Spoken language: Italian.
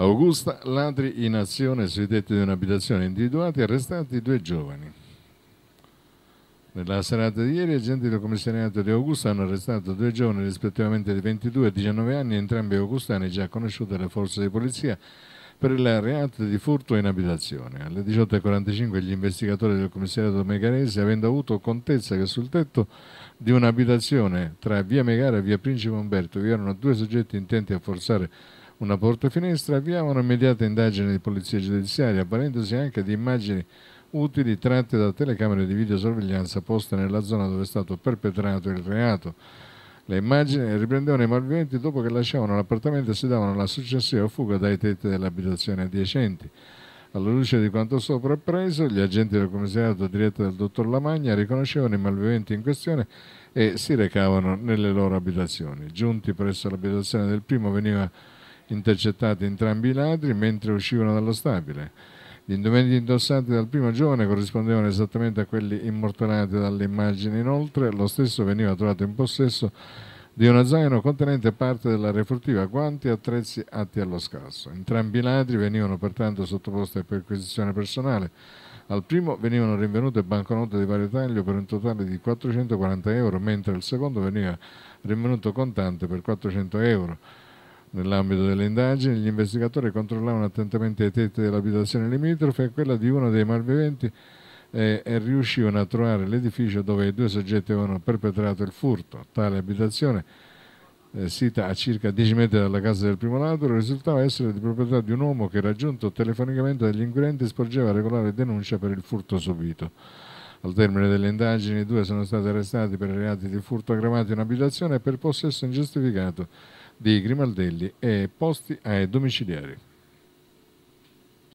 Augusta, ladri in azione sui tetti di un'abitazione, individuati e arrestati due giovani. Nella serata di ieri, agenti del commissariato di Augusta hanno arrestato due giovani rispettivamente di 22 e 19 anni, entrambi augustani già conosciuti dalle forze di polizia per il reato di furto in abitazione. Alle 18.45 gli investigatori del commissariato megarese, avendo avuto contezza che sul tetto di un'abitazione tra via Megara e via Principe Umberto vi erano due soggetti intenti a forzare una portafinestra, avviava un'immediata indagine di polizia giudiziaria, avvalendosi anche di immagini utili tratte da telecamere di videosorveglianza poste nella zona dove è stato perpetrato il reato. Le immagini riprendevano i malviventi dopo che lasciavano l'appartamento e si davano alla successiva fuga dai tetti dell'abitazione adiacenti. Alla luce di quanto sopra appreso, gli agenti del commissariato diretto del dottor Lamagna riconoscevano i malviventi in questione e si recavano nelle loro abitazioni. Giunti presso l'abitazione del primo veniva intercettati entrambi i ladri mentre uscivano dallo stabile. Gli indumenti indossati dal primo giovane corrispondevano esattamente a quelli immortalati dalle immagini. Inoltre, lo stesso veniva trovato in possesso di uno zaino contenente parte della refurtiva, guanti e attrezzi atti allo scasso. Entrambi i ladri venivano pertanto sottoposti a perquisizione personale. Al primo venivano rinvenute banconote di vario taglio per un totale di 440 euro, mentre al secondo veniva rinvenuto contante per 400 euro. Nell'ambito delle indagini, gli investigatori controllavano attentamente i tetti dell'abitazione limitrofe e quella di uno dei malviventi e, eh, e riuscivano a trovare l'edificio dove i due soggetti avevano perpetrato il furto. Tale abitazione, eh, sita a circa 10 metri dalla casa del primo ladro, risultava essere di proprietà di un uomo che, raggiunto telefonicamente dagli inquirenti, sporgeva regolare denuncia per il furto subito. Al termine delle indagini, i due sono stati arrestati per reati di furto aggravati in abitazione e per possesso ingiustificato di Grimaldelli e posti ai eh, domiciliari.